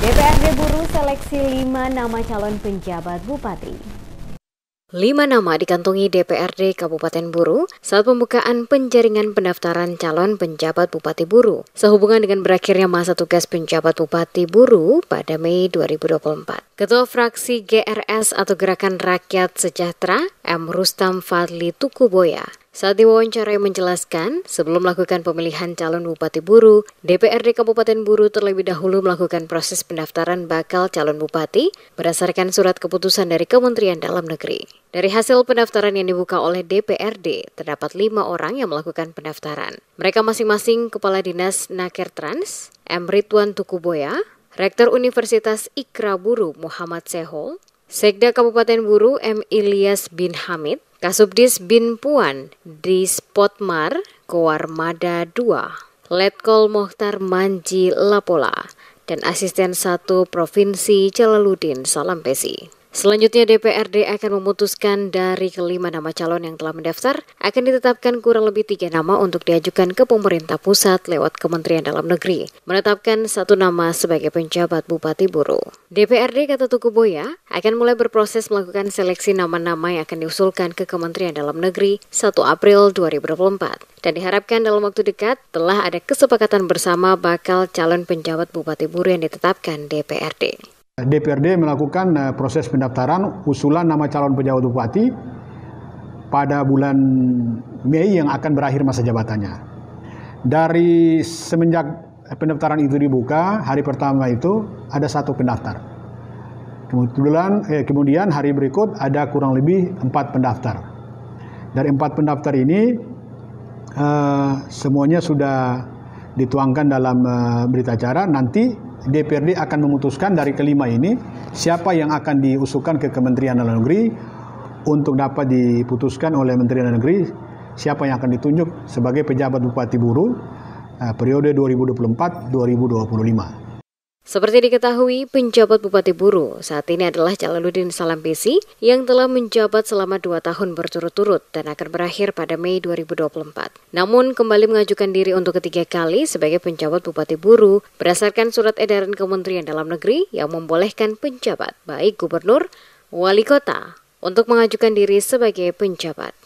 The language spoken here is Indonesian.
DPRD Buru seleksi 5 nama calon penjabat bupati. Lima nama dikantungi DPRD Kabupaten Buru saat pembukaan penjaringan pendaftaran calon penjabat Bupati Buru sehubungan dengan berakhirnya masa tugas penjabat Bupati Buru pada Mei 2024. Ketua Fraksi GRS atau Gerakan Rakyat Sejahtera M. Rustam Fadli Tukuboya saat diwawancara yang menjelaskan, sebelum melakukan pemilihan calon Bupati Buru, DPRD Kabupaten Buru terlebih dahulu melakukan proses pendaftaran bakal calon Bupati berdasarkan surat keputusan dari Kementerian Dalam Negeri. Dari hasil pendaftaran yang dibuka oleh DPRD, terdapat lima orang yang melakukan pendaftaran. Mereka masing-masing Kepala Dinas Naker Trans, M. Ridwan Tukuboya, Rektor Universitas Ikra Buru Muhammad Sehol, Sekda Kabupaten Buru M. Ilyas bin Hamid, Kasubdis bin Puan di Spotmar, Koarmada 2, Letkol Mohtar Manji Lapola, dan Asisten 1 Provinsi Celaludin Salampesi. Selanjutnya DPRD akan memutuskan dari kelima nama calon yang telah mendaftar akan ditetapkan kurang lebih tiga nama untuk diajukan ke pemerintah pusat lewat Kementerian Dalam Negeri, menetapkan satu nama sebagai penjabat Bupati Buru. DPRD kata Tuku Boya akan mulai berproses melakukan seleksi nama-nama yang akan diusulkan ke Kementerian Dalam Negeri 1 April 2024 dan diharapkan dalam waktu dekat telah ada kesepakatan bersama bakal calon penjabat Bupati Buru yang ditetapkan DPRD. DPRD melakukan eh, proses pendaftaran usulan nama calon pejabat bupati pada bulan Mei yang akan berakhir masa jabatannya. Dari semenjak pendaftaran itu dibuka, hari pertama itu ada satu pendaftar. Kemudian, eh, kemudian hari berikut ada kurang lebih empat pendaftar. Dari empat pendaftar ini, eh, semuanya sudah dituangkan dalam eh, berita acara. Nanti DPRD akan memutuskan dari kelima ini siapa yang akan diusulkan ke Kementerian Dalam Negeri untuk dapat diputuskan oleh Menteri Dalam Negeri siapa yang akan ditunjuk sebagai pejabat Bupati Buru eh, periode 2024-2025. Seperti diketahui, penjabat Bupati Buru saat ini adalah Jalaluddin Salampisi yang telah menjabat selama dua tahun berturut-turut dan akan berakhir pada Mei 2024. Namun, kembali mengajukan diri untuk ketiga kali sebagai penjabat Bupati Buru berdasarkan surat edaran Kementerian Dalam Negeri yang membolehkan penjabat, baik gubernur, wali kota, untuk mengajukan diri sebagai penjabat.